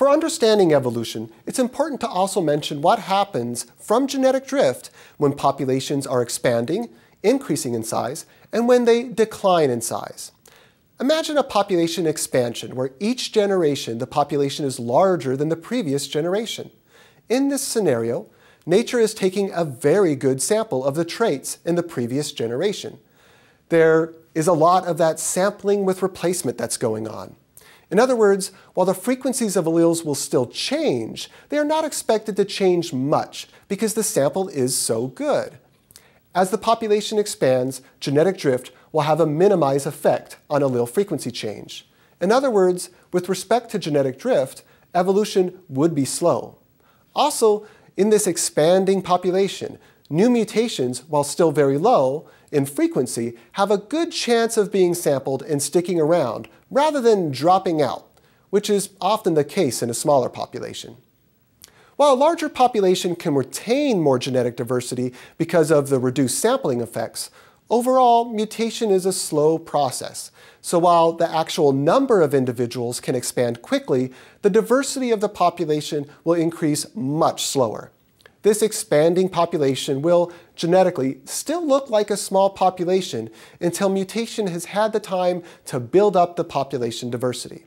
For understanding evolution, it's important to also mention what happens from genetic drift when populations are expanding, increasing in size, and when they decline in size. Imagine a population expansion where each generation the population is larger than the previous generation. In this scenario, nature is taking a very good sample of the traits in the previous generation. There is a lot of that sampling with replacement that's going on. In other words, while the frequencies of alleles will still change, they are not expected to change much because the sample is so good. As the population expands, genetic drift will have a minimized effect on allele frequency change. In other words, with respect to genetic drift, evolution would be slow. Also, in this expanding population, new mutations, while still very low in frequency, have a good chance of being sampled and sticking around rather than dropping out, which is often the case in a smaller population. While a larger population can retain more genetic diversity because of the reduced sampling effects, overall mutation is a slow process. So while the actual number of individuals can expand quickly, the diversity of the population will increase much slower this expanding population will genetically still look like a small population until mutation has had the time to build up the population diversity.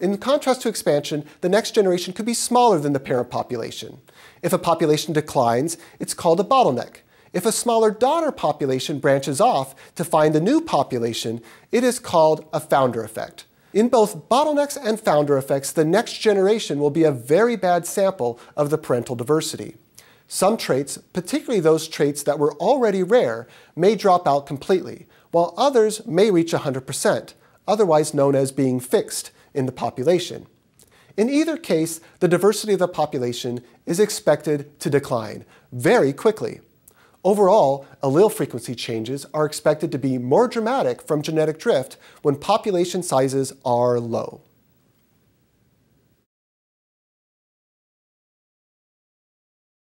In contrast to expansion, the next generation could be smaller than the parent population. If a population declines, it's called a bottleneck. If a smaller daughter population branches off to find a new population, it is called a founder effect. In both bottlenecks and founder effects, the next generation will be a very bad sample of the parental diversity. Some traits, particularly those traits that were already rare, may drop out completely, while others may reach 100%, otherwise known as being fixed in the population. In either case, the diversity of the population is expected to decline very quickly. Overall, allele frequency changes are expected to be more dramatic from genetic drift when population sizes are low.